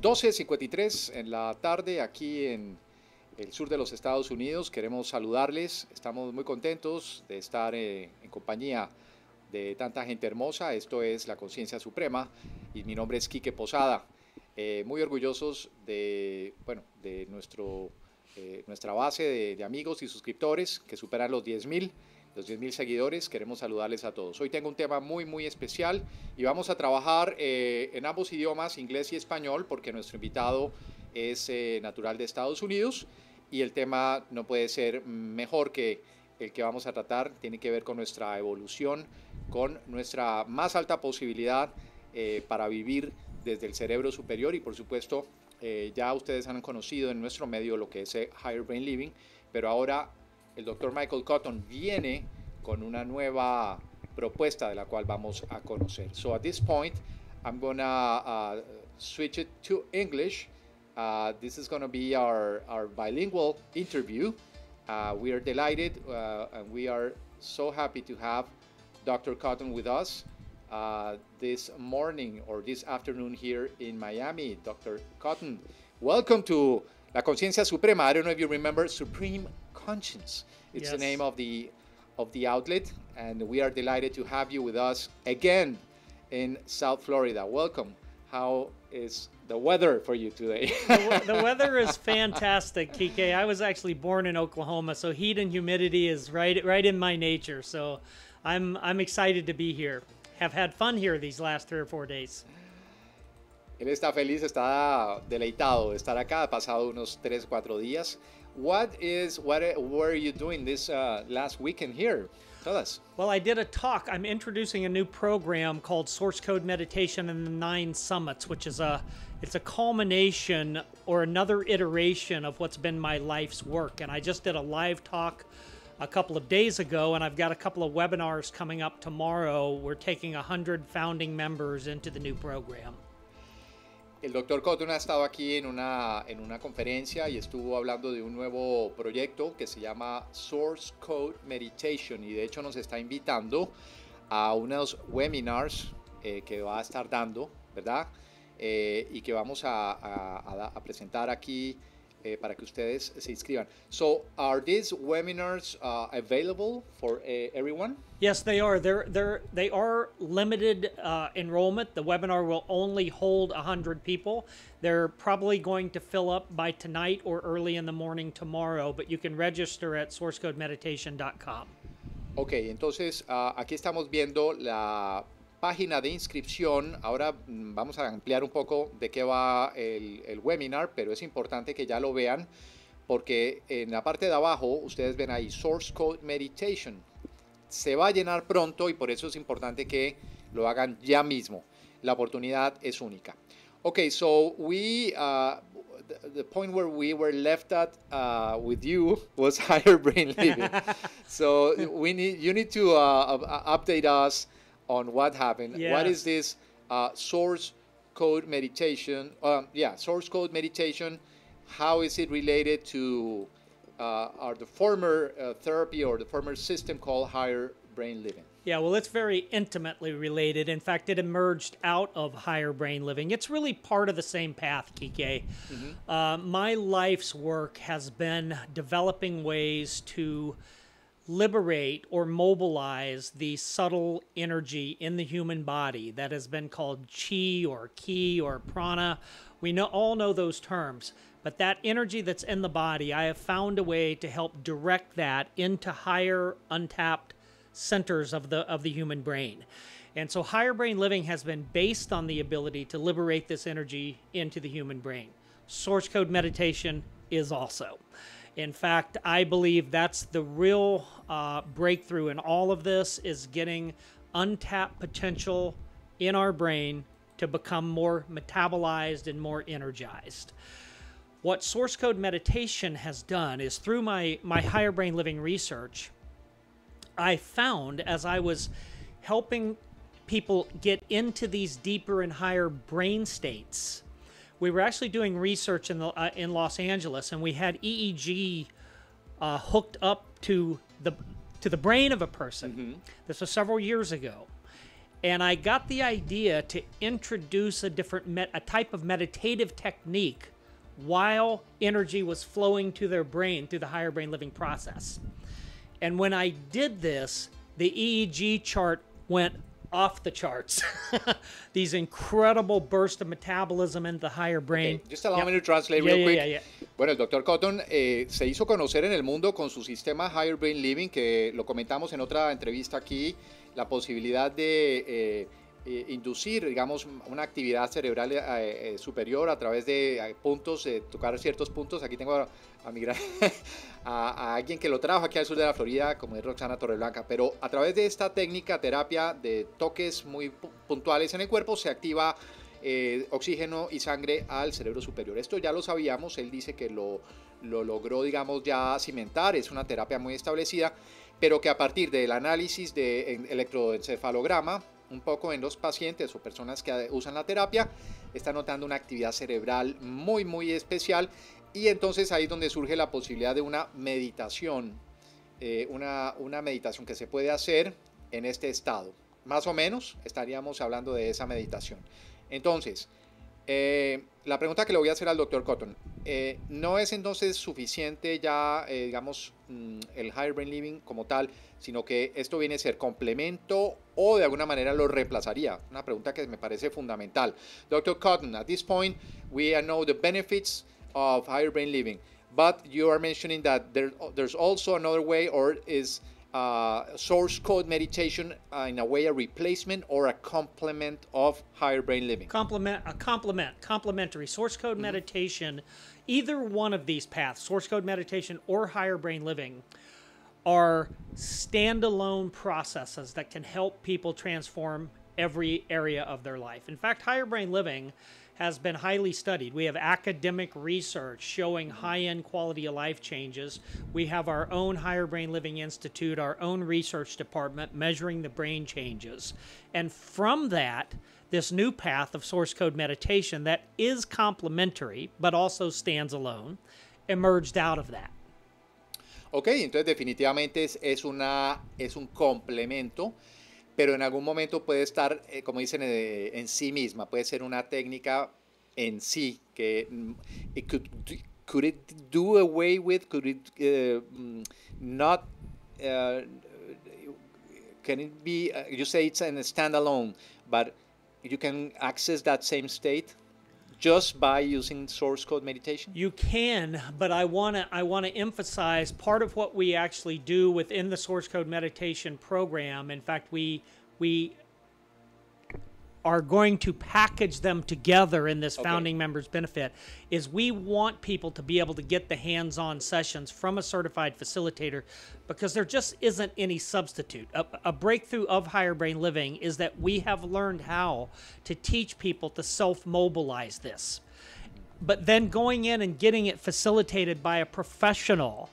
12.53 en la tarde aquí en el sur de los Estados Unidos. Queremos saludarles. Estamos muy contentos de estar eh, en compañía de tanta gente hermosa. Esto es La Conciencia Suprema y mi nombre es Quique Posada. Eh, muy orgullosos de, de eh, nuestra base de, amigos y suscriptores que superan los 10.000 los 10.000 seguidores, queremos saludarles a todos. Hoy tengo un tema muy, muy especial y vamos a trabajar eh, en ambos idiomas, inglés y español, porque nuestro invitado es eh, natural de Estados Unidos y el tema no puede ser mejor que el que vamos a tratar. Tiene que ver con nuestra evolución, con nuestra más alta posibilidad eh, para vivir desde el cerebro superior y por supuesto ya ustedes han conocido en nuestro medio lo que es Higher Brain Living, pero ahora el doctor Michael Cotton viene con una nueva propuesta de la cual vamos a conocer. So at this point, I'm going to uh, switch it to English. Uh, this is going to be our, our bilingual interview. Uh, we are delighted uh, and we are so happy to have Dr. Cotton with us uh, this morning or this afternoon here in Miami. Dr. Cotton, welcome to La Conciencia Suprema. I don't know if you remember Supreme Conscience. It's yes. the name of the of the outlet, and we are delighted to have you with us again in South Florida. Welcome. How is the weather for you today? the, the, weather is fantastic, Kike. I was actually born in Oklahoma, so heat and humidity is right right in my nature. So I'm I'm excited to be here. Have had fun here these last three or four days. Él está feliz, está deleitado de estar acá. Ha pasado unos 3, 4 días what is what were you doing this uh, last weekend here? Tell us. Well, I did a talk. I'm introducing a new program called Source Code Meditation and the Nine Summits, which is a it's a culmination or another iteration of what's been my life's work. And I just did a live talk a couple of days ago, and I've got a couple of webinars coming up tomorrow. We're taking 100 founding members into the new program. El doctor Cotton ha estado aquí en una, en una conferencia y estuvo hablando de un nuevo proyecto que se llama Source Code Meditation y de hecho nos está invitando a unos webinars eh, que va a estar dando, ¿verdad? Eh, y que vamos a presentar aquí eh, para que ustedes se inscriban. So, are these webinars uh, available for uh, everyone? Yes, they are. They're, they're, they are limited uh, enrollment. The webinar will only hold 100 people. They're probably going to fill up by tonight or early in the morning tomorrow, but you can register at sourcecodemeditation.com. Ok, entonces uh, aquí estamos viendo la página de inscripción. Ahora mm, vamos a ampliar un poco de qué va el, webinar, pero es importante que ya lo vean porque en la parte de abajo ustedes ven ahí Source Code Meditation. Se va a llenar pronto y por eso es importante que lo hagan ya mismo. La oportunidad es única. Ok, so we uh, the, point where we were left at uh, with you was higher brain living. so we need you need to uh, update us on what happened. Yeah. What is this uh, source code meditation? Um, yeah, source code meditation. How is it related to uh, or the former uh, therapy or the former system called higher brain living? Yeah, well, it's very intimately related. In fact, it emerged out of higher brain living. It's really part of the same path, Kike. Mm-hmm. Uh, my life's work has been developing ways to liberate or mobilize the subtle energy in the human body that has been called chi or ki or prana. We know, all know those terms, but that energy that's in the body, I have found a way to help direct that into higher untapped centers of the of the human brain. And so higher brain living has been based on the ability to liberate this energy into the human brain. Source code meditation is also. In fact, I believe that's the real uh, breakthrough in all of this is getting untapped potential in our brain to become more metabolized and more energized. What source code meditation has done is through my, my higher brain living research, I found as I was helping people get into these deeper and higher brain states we were actually doing research in the, uh, in Los Angeles, and we had EEG uh, hooked up to the to the brain of a person. Mm-hmm. This was several years ago, and I got the idea to introduce a different met, a type of meditative technique while energy was flowing to their brain through the higher brain living process. And when I did this, the EEG chart went off the charts. These incredible bursts of metabolism in the higher brain. Just allow to translate real quick. bueno, el doctor Cotton eh, se hizo conocer en el mundo con su sistema Higher Brain Living, que lo comentamos en otra entrevista aquí, la posibilidad de eh, eh, inducir, digamos, una actividad cerebral superior a través de puntos, de tocar ciertos puntos. Aquí tengo a migrar a, alguien que lo trajo aquí al sur de la Florida, como es Roxana Torreblanca. Pero a través de esta técnica, terapia de toques muy puntuales en el cuerpo, se activa eh, oxígeno y sangre al cerebro superior. Esto ya lo sabíamos, él dice que lo, lo logró, digamos, ya cimentar, es una terapia muy establecida, pero que a partir del análisis de electroencefalograma, un poco en los pacientes o personas que usan la terapia, está notando una actividad cerebral muy, muy especial y entonces ahí es donde surge la posibilidad de una meditación, eh, una, meditación que se puede hacer en este estado. Más o menos estaríamos hablando de esa meditación. Entonces, eh, la pregunta que le voy a hacer al doctor Cotton, eh, ¿no es entonces suficiente ya, digamos, mm, el Higher Brain Living como tal, sino que esto viene a ser complemento o de alguna manera lo reemplazaría? Una pregunta que me parece fundamental. Doctor Cotton, at this point, we know the benefits of higher brain living. But you are mentioning that there, there's also another way, or is uh, source code meditation uh, in a way a replacement or a complement of higher brain living? Complement, a complement, complementary. Source code mm -hmm. meditation, either one of these paths, source code meditation or higher brain living, are standalone processes that can help people transform every area of their life. In fact, higher brain living has been highly studied. We have academic research showing high end quality of life changes. We have our own Higher Brain Living Institute, our own research department measuring the brain changes. And from that, this new path of source code meditation that is complementary but also stands alone emerged out of that. Ok, entonces definitivamente es, una, es un complemento pero en algún momento puede estar, eh, como dicen, eh, en sí misma, puede ser una técnica en sí que mm, it could, could it do away with, could it uh, not, uh, can it be, uh, you say it's a standalone, but you can access that same state? just by using source code meditation? You can, but I want to I want to emphasize part of what we actually do within the source code meditation program. In fact, we we are going to package them together in this okay. founding members benefit is we want people to be able to get the hands-on sessions from a certified facilitator because there just isn't any substitute a, a, breakthrough of higher brain living is that we have learned how to teach people to self-mobilize this but then going in and getting it facilitated by a professional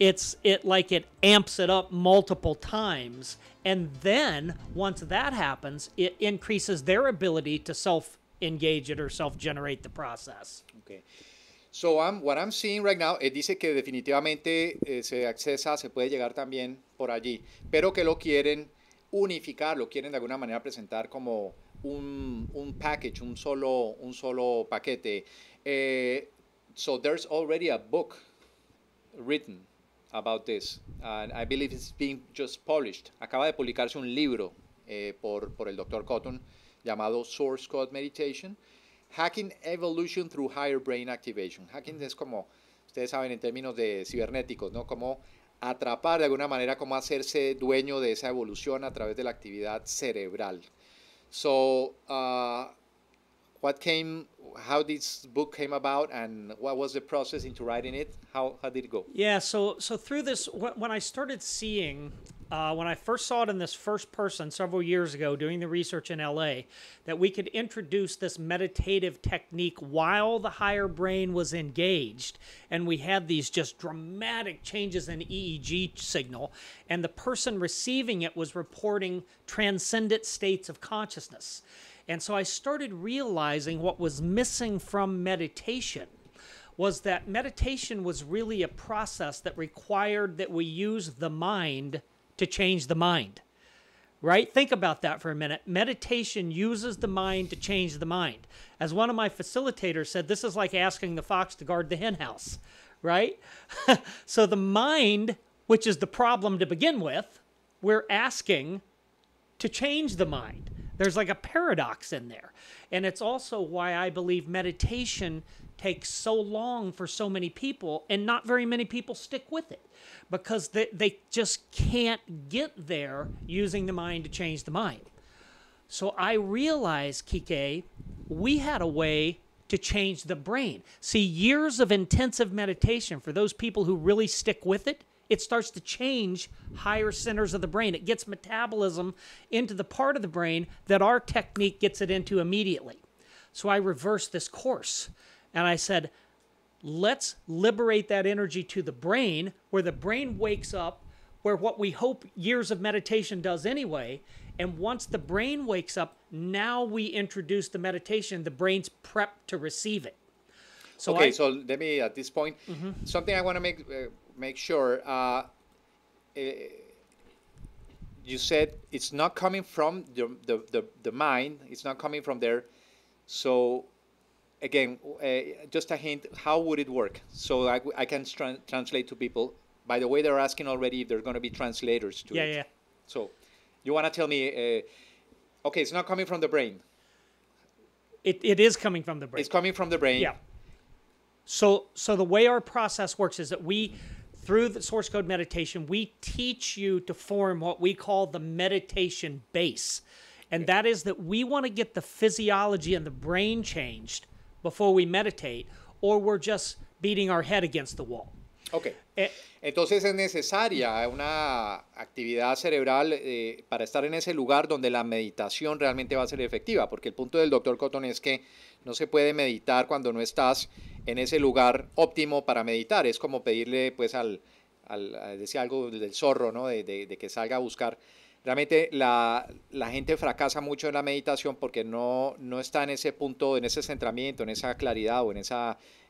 it's it like it amps it up multiple times and then once that happens, it increases their ability to self engage it or self generate the process. Okay. So I'm, what I'm seeing right now, it dice que definitivamente eh, se accesa, se puede llegar también por allí, pero que lo quieren unificar, lo quieren de alguna manera presentar como un, un package, un solo, un solo paquete. Eh, so there's already a book written about this, and I believe it's being just published. Acaba de publicarse un libro eh, por, por el doctor Cotton llamado Source Code Meditation, Hacking Evolution Through Higher Brain Activation. Hacking es como, ustedes saben, en términos de cibernéticos, ¿no? Como atrapar de alguna manera, como hacerse dueño de esa evolución a través de la actividad cerebral. So, uh, what came how this book came about and what was the process into writing it how, how did it go yeah so so through this when i started seeing uh, when i first saw it in this first person several years ago doing the research in la that we could introduce this meditative technique while the higher brain was engaged and we had these just dramatic changes in eeg signal and the person receiving it was reporting transcendent states of consciousness and so I started realizing what was missing from meditation was that meditation was really a process that required that we use the mind to change the mind. Right? Think about that for a minute. Meditation uses the mind to change the mind. As one of my facilitators said, this is like asking the fox to guard the henhouse, right? so the mind, which is the problem to begin with, we're asking to change the mind. There's like a paradox in there. And it's also why I believe meditation takes so long for so many people, and not very many people stick with it because they, they just can't get there using the mind to change the mind. So I realized, Kike, we had a way to change the brain. See, years of intensive meditation for those people who really stick with it it starts to change higher centers of the brain. It gets metabolism into the part of the brain that our technique gets it into immediately. So I reversed this course and I said, let's liberate that energy to the brain where the brain wakes up, where what we hope years of meditation does anyway. And once the brain wakes up, now we introduce the meditation, the brain's prepped to receive it. So okay, I, so let me at this point mm-hmm. something I want to make uh, make sure. Uh, eh, you said it's not coming from the, the, the, the, mind. It's not coming from there. So again, uh, just a hint. How would it work? So I, I can tra- translate to people. By the way, they're asking already if there's going to be translators to yeah, it. Yeah, yeah. So you want to tell me? Eh, okay, it's not coming from the brain. It, it is coming from the brain. It's coming from the brain. Yeah. So, so the way our process works is that we, through the source code meditation, we teach you to form what we call the meditation base. And that is that we want to get the physiology and the brain changed before we meditate, or we're just beating our head against the wall. Ok. Eh, Entonces es necesaria una actividad cerebral eh, para estar en ese lugar donde la meditación realmente va a ser efectiva, porque el punto del doctor Cotton es que no se puede meditar cuando no estás en ese lugar óptimo para meditar. Es como pedirle, pues, al, al decía algo del zorro, ¿no? De, que salga a buscar. Realmente la, gente fracasa mucho en la meditación porque no, no está en ese punto, en ese centramiento, en esa claridad o en ese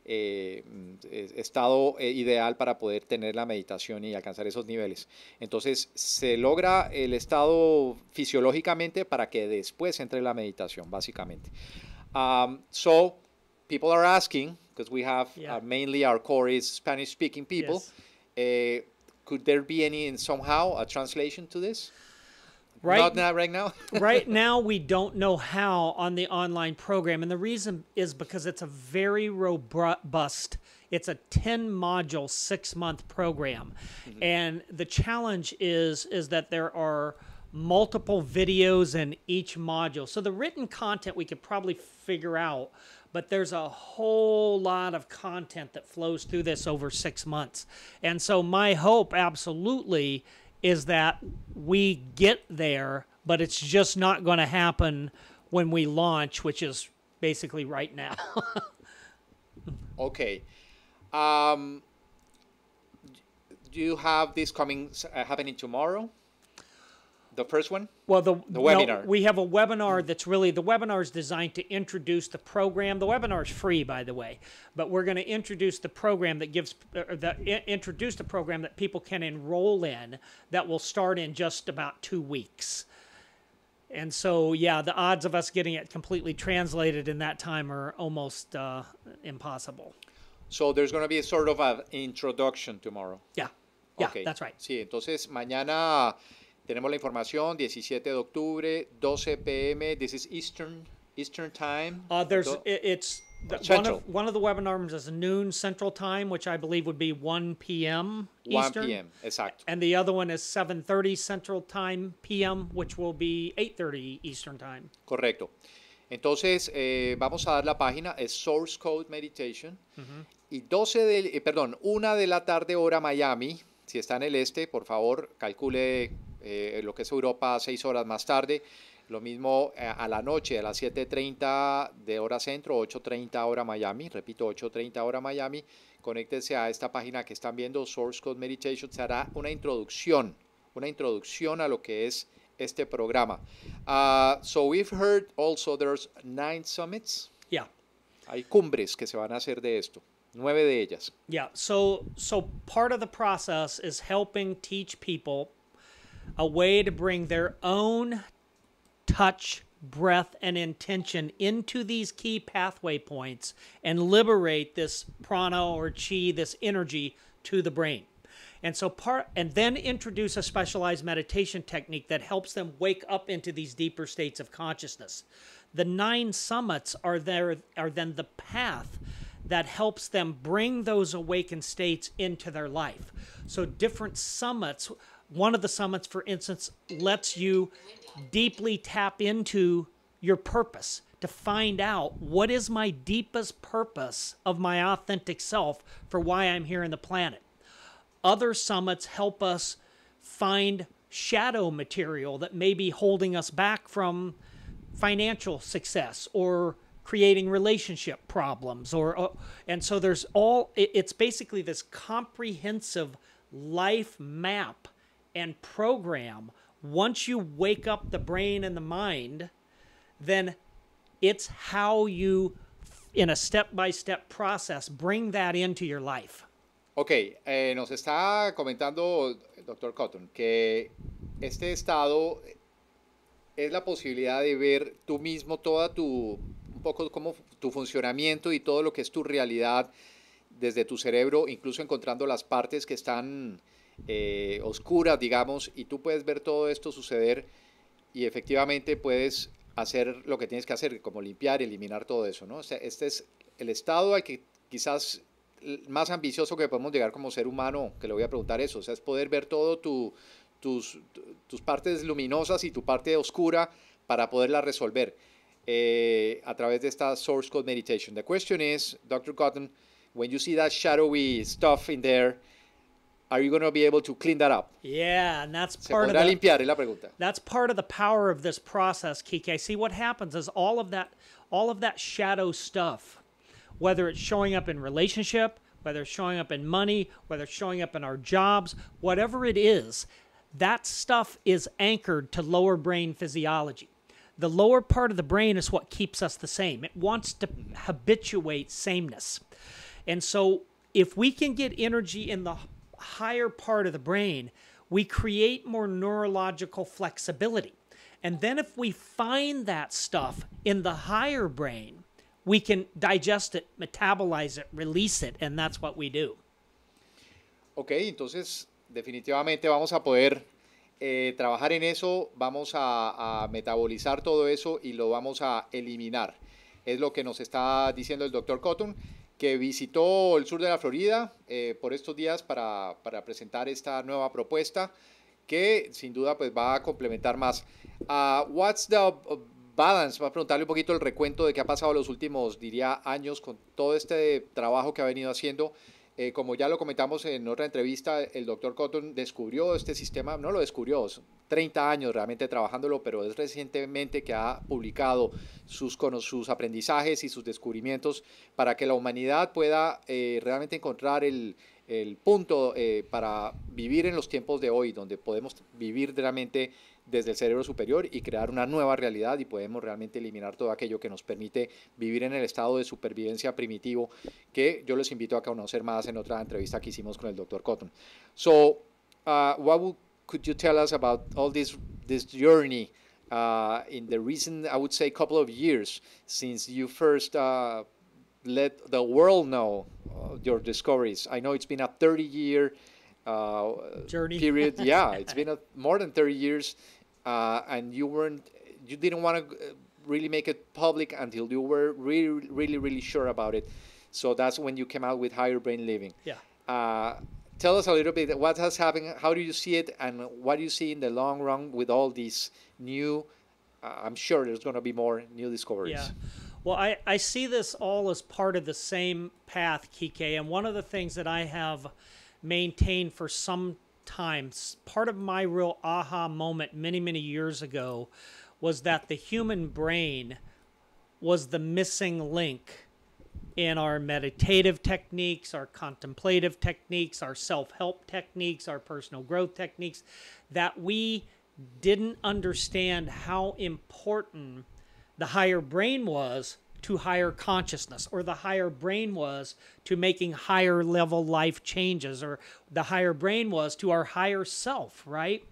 eh, mm, estado eh, ideal para poder tener la meditación y alcanzar esos niveles. Entonces se logra el estado fisiológicamente para que después entre la meditación, básicamente. so, people are asking because we have uh, yeah. uh, mainly our core is Spanish speaking people. Yes. Uh, could there be any in somehow a translation to this? Right Not now, right now. right now, we don't know how on the online program, and the reason is because it's a very robust. It's a ten module, six month program, mm -hmm. and the challenge is is that there are multiple videos in each module. So the written content we could probably figure out, but there's a whole lot of content that flows through this over six months. And so my hope absolutely is that we get there, but it's just not going to happen when we launch, which is basically right now. okay. Um, do you have this coming uh, happening tomorrow? The first one? Well, the, the webinar. No, we have a webinar that's really the webinar is designed to introduce the program. The webinar is free, by the way, but we're going to introduce the program that gives uh, uh the introduce the program that people can enroll in that will start in just about two weeks. And so, yeah, the odds of us getting it completely translated in that time are almost uh, impossible. So there's going to be a sort of an introduction tomorrow. Yeah. Yeah, okay. that's right. Sí, entonces mañana Tenemos la información 17 de octubre, 12 p.m. This is Eastern Eastern time. Uh, there's it's one of one of the webinars is noon Central time, which I believe would be 1 p.m. Eastern. 1 p.m. Exacto. And the other one is 7:30 Central time p.m., which will be 8:30 Eastern time. Correcto. Entonces, eh, vamos a dar la página, es Source Code Meditation. Y 12 de, eh, perdón, 1 de la tarde hora Miami. Si está en el este, por favor, calcule eh, lo que es Europa seis horas más tarde. Lo mismo eh, a la noche, a las 7.30 de hora centro, 8.30 hora Miami, repito, 8.30 hora Miami, conéctense a esta página que están viendo, Source Code Meditation, se hará una introducción, una introducción a lo que es este programa. Ah, so we've heard also there's nine summits. Yeah. Hay cumbres que se van a hacer de esto. Nueve de ellas. Yeah, so, so part of the process is helping teach people a way to bring their own touch, breath, and intention into these key pathway points and liberate this prana or chi, this energy to the brain. And so part and then introduce a specialized meditation technique that helps them wake up into these deeper states of consciousness. The nine summits are there are then the path that helps them bring those awakened states into their life. So different summits one of the summits, for instance, lets you deeply tap into your purpose to find out what is my deepest purpose of my authentic self for why I'm here on the planet. Other summits help us find shadow material that may be holding us back from financial success or creating relationship problems or uh, and so there's all it, it's basically this comprehensive life map and program, once you wake up the brain and the mind, then it's how you, in a step by step process, bring that into your life. Ok, eh, nos está comentando el doctor Cotton que este estado es la posibilidad de ver tú mismo toda tu, un poco como tu funcionamiento y todo lo que es tu realidad desde tu cerebro, incluso encontrando las partes que están eh, oscura, oscuras, digamos, y tú puedes ver todo esto suceder y efectivamente puedes hacer lo que tienes que hacer, como limpiar, eliminar todo eso, ¿no? O sea, este es el estado al que quizás más ambicioso que podemos llegar como ser humano, que le voy a preguntar eso, o sea, es poder ver todo tus, tus partes luminosas y tu parte oscura para poderla resolver eh, a través de esta source code meditation. The question is, Dr. Cotton, when you see that shadowy stuff in there, Are you going to be able to clean that up? Yeah, and that's part of the, limpiar, la pregunta. That's part of the power of this process, Kike. See what happens is all of that all of that shadow stuff, whether it's showing up in relationship, whether it's showing up in money, whether it's showing up in our jobs, whatever it is, that stuff is anchored to lower brain physiology. The lower part of the brain is what keeps us the same. It wants to habituate sameness. And so if we can get energy in the higher part of the brain, we create more neurological flexibility. And then if we find that stuff in the higher brain, we can digest it, metabolize it, release it, and that's what we do. Ok, entonces definitivamente vamos a poder eh, trabajar en eso, vamos a, a metabolizar todo eso y lo vamos a eliminar. Es lo que nos está diciendo el doctor Cotton. que visitó el sur de la Florida eh, por estos días para, para, presentar esta nueva propuesta que sin duda pues va a complementar más. a ah, what's the balance? Va a preguntarle un poquito el recuento de qué ha pasado los últimos, diría, años con todo este trabajo que ha venido haciendo eh, como ya lo comentamos en otra entrevista, el doctor Cotton descubrió este sistema, no lo descubrió, 30 años realmente trabajándolo, pero es recientemente que ha publicado sus, sus aprendizajes y sus descubrimientos para que la humanidad pueda eh, realmente encontrar el, punto eh, para vivir en los tiempos de hoy, donde podemos vivir realmente desde el cerebro superior y crear una nueva realidad y podemos realmente eliminar todo aquello que nos permite vivir en el estado de supervivencia primitivo que yo les invito a conocer más en otra entrevista que hicimos con el Dr. Cotton. So, uh, what would, could you tell us about all this, this journey uh, in the recent, I would say, couple of years since you first uh, let the world know uh, your discoveries? I know it's been a 30 year uh, journey period. yeah, it's been a, more than 30 years uh, and you weren't, you didn't want to uh, really make it public until you were really, really, really sure about it. So that's when you came out with Higher Brain Living. Yeah. Uh, tell us a little bit what has happened. How do you see it, and what do you see in the long run with all these new? Uh, I'm sure there's going to be more new discoveries. Yeah. Well, I, I see this all as part of the same path, Kike. And one of the things that I have maintained for some times. Part of my real aha moment many, many years ago was that the human brain was the missing link in our meditative techniques, our contemplative techniques, our self help techniques, our personal growth techniques, that we didn't understand how important the higher brain was to higher consciousness or the higher brain was to making higher level life changes or the higher brain was to our higher self right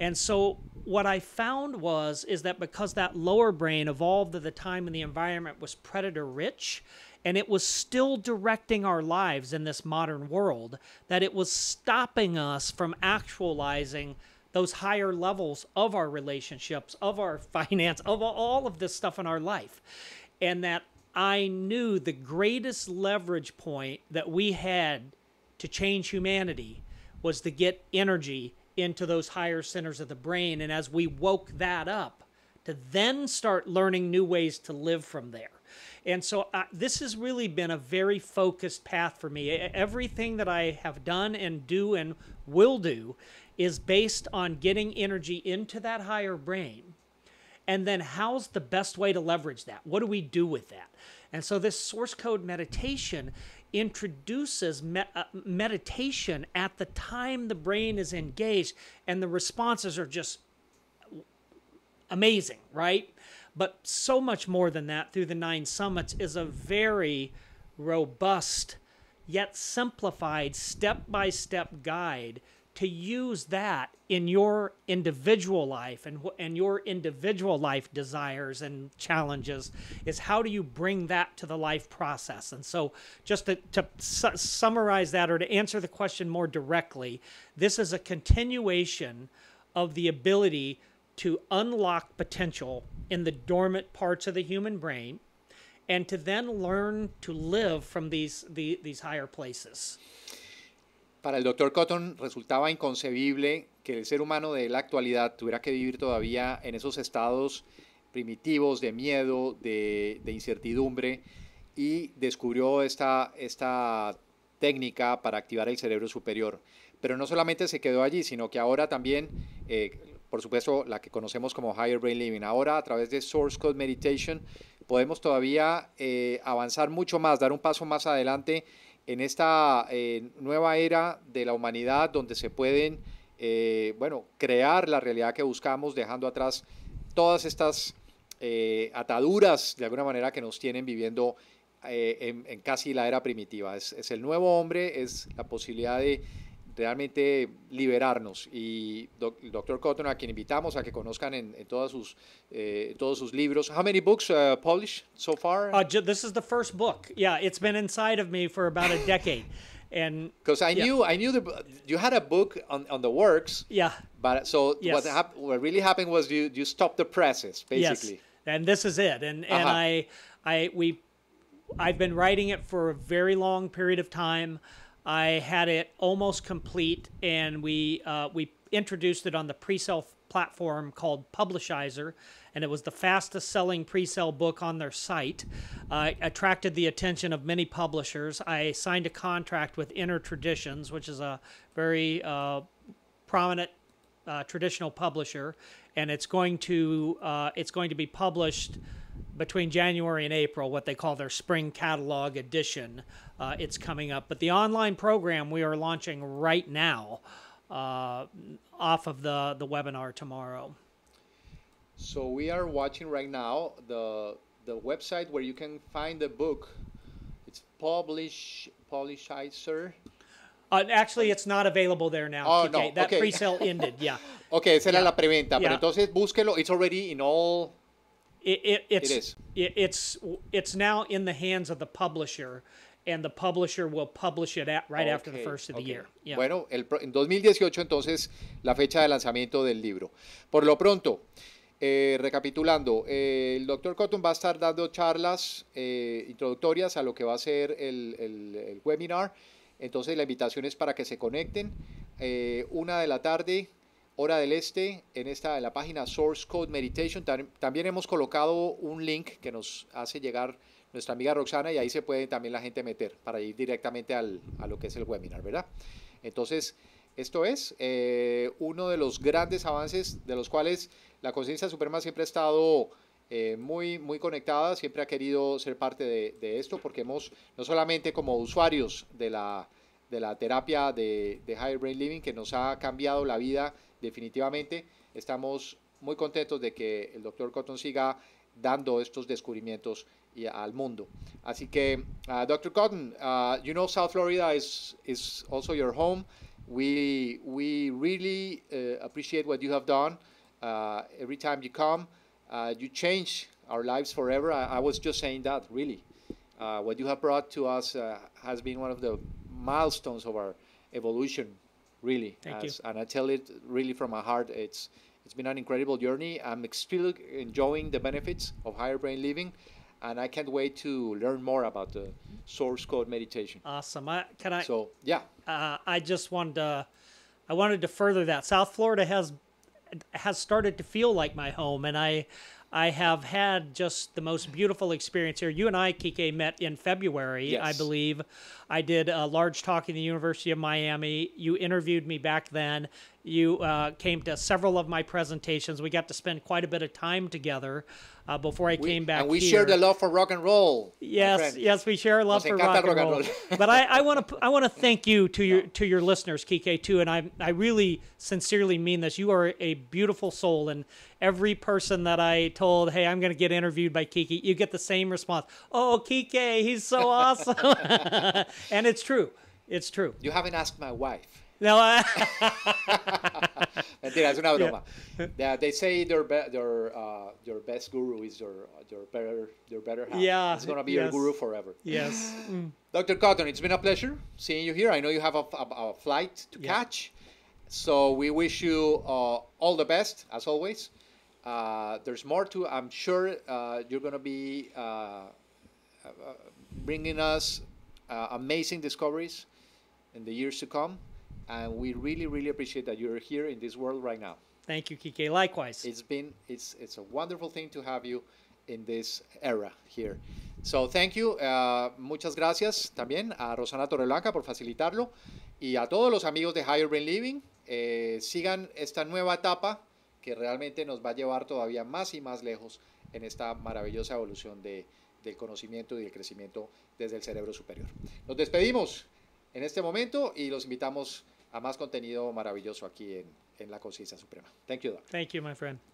and so what i found was is that because that lower brain evolved at the time and the environment was predator rich and it was still directing our lives in this modern world that it was stopping us from actualizing those higher levels of our relationships of our finance of all of this stuff in our life and that I knew the greatest leverage point that we had to change humanity was to get energy into those higher centers of the brain. And as we woke that up, to then start learning new ways to live from there. And so uh, this has really been a very focused path for me. Everything that I have done and do and will do is based on getting energy into that higher brain and then how's the best way to leverage that? What do we do with that? And so this source code meditation introduces me- uh, meditation at the time the brain is engaged and the responses are just amazing, right? But so much more than that through the nine summits is a very robust yet simplified step by step guide to use that in your individual life and and your individual life desires and challenges is how do you bring that to the life process and so just to, to su summarize that or to answer the question more directly this is a continuation of the ability to unlock potential in the dormant parts of the human brain and to then learn to live from these the, these higher places Para el doctor Cotton resultaba inconcebible que el ser humano de la actualidad tuviera que vivir todavía en esos estados primitivos de miedo, de, incertidumbre, y descubrió esta, técnica para activar el cerebro superior. Pero no solamente se quedó allí, sino que ahora también, eh, por supuesto, la que conocemos como Higher Brain Living, ahora a través de Source Code Meditation podemos todavía eh, avanzar mucho más, dar un paso más adelante en esta eh, nueva era de la humanidad donde se pueden, eh, bueno, crear la realidad que buscamos, dejando atrás todas estas eh, ataduras de alguna manera que nos tienen viviendo en, casi la era primitiva. es el nuevo hombre, es la posibilidad de realmente liberarnos. Y doc, el Dr. Cotton, a quien invitamos a que conozcan en, en todas sus, eh, todos sus libros. How many books uh, published so far? Uh, this is the first book. Yeah, it's been inside of me for about a decade. and because I yeah. knew I knew the you had a book on, on the works. Yeah. But so yes. what hap- what really happened was you you stopped the presses basically. Yes. And this is it. And and uh -huh. I I we I've been writing it for a very long period of time. I had it almost complete, and we uh, we introduced it on the pre-sale platform called Publishizer, and it was the fastest selling pre-sale book on their site. Uh, attracted the attention of many publishers. I signed a contract with Inner Traditions, which is a very uh, prominent uh, traditional publisher, and it's going to uh, it's going to be published between January and April, what they call their spring catalog edition. Uh, it's coming up. But the online program we are launching right now uh, off of the, the webinar tomorrow. So we are watching right now the, the website where you can find the book. It's Publish, Publishizer. Uh, actually, it's not available there now. Oh, okay, no. that okay. pre-sale ended, yeah. okay, esa yeah. era la preventa, yeah. pero entonces búsquelo. It's already in all it, publisher, publisher right after the first of the year. Bueno, en 2018 entonces la fecha de lanzamiento del libro. Por lo pronto. Eh, recapitulando, eh, el doctor Cotton va a estar dando charlas eh, introductorias a lo que va a ser el, el, el, webinar. Entonces la invitación es para que se conecten. una de la tarde Hora del Este, en esta en la página Source Code Meditation. También hemos colocado un link que nos hace llegar nuestra amiga Roxana y ahí se puede también la gente meter para ir directamente al, a lo que es el webinar, ¿verdad? Entonces, esto es eh, uno de los grandes avances de los cuales la conciencia suprema siempre ha estado eh, muy, muy conectada, siempre ha querido ser parte de, esto porque hemos, no solamente como usuarios de la, de la terapia de, de Brain Living que nos ha cambiado la vida definitivamente estamos muy contentos de que el doctor Cotton siga dando estos descubrimientos y, al mundo. Así que, uh, ah, Dr. Cotton, uh, you know South Florida is, is also your home. We, we really uh, appreciate what you have done. Ah, every time you come, you change our lives forever. I, I, was just saying that, really. what you have brought to us has been one of the milestones of our evolution really. Thank as, you. And I tell it really from my heart. It's it's been an incredible journey. I'm still enjoying the benefits of higher brain living, and I can't wait to learn more about the source code meditation. Awesome. I, can I? So yeah. Uh, I just wanted to, I wanted to further that. South Florida has has started to feel like my home, and I I have had just the most beautiful experience here. You and I, Kike, met in February, yes. I believe. I did a large talk in the University of Miami. You interviewed me back then, you uh, came to several of my presentations. We got to spend quite a bit of time together uh, before I we, came back. And we here. a love for rock and roll. Yes, yes, we share a love for rock and, rock and roll. roll. but I want to I want to thank you to your to your listeners, Kike, too. And I I really sincerely mean this. You are a beautiful soul, and every person that I told, hey, I'm going to get interviewed by Kiki, you get the same response. Oh, Kike, he's so awesome, and it's true. It's true. You haven't asked my wife. No. Uh, Mentira, es una broma. Yeah. Yeah, they say their be their uh, your best guru is your your better your better half. Yeah, it's gonna be yes. your guru forever. Yes. Mm. Dr. Cotton, it's been a pleasure seeing you here. I know you have a, a, a flight to yeah. catch, so we wish you uh, all the best as always. Uh, there's more to. I'm sure uh, you're gonna be uh, bringing us amazing discoveries in the years to come. and we really, really appreciate that you're here in this world right now. Thank you, Kike. Likewise. It's been it's it's a wonderful thing to have you in this era here. So thank you. Uh, muchas gracias también a Rosana Torreblanca por facilitarlo y a todos los amigos de Higher Brain Living. Eh, sigan esta nueva etapa que realmente nos va a llevar todavía más y más lejos en esta maravillosa evolución de, del conocimiento y del crecimiento desde el cerebro superior. Nos despedimos en este momento y los invitamos a más contenido maravilloso aquí en, en La Conciencia Suprema. Thank you, Doc. Thank you, my friend.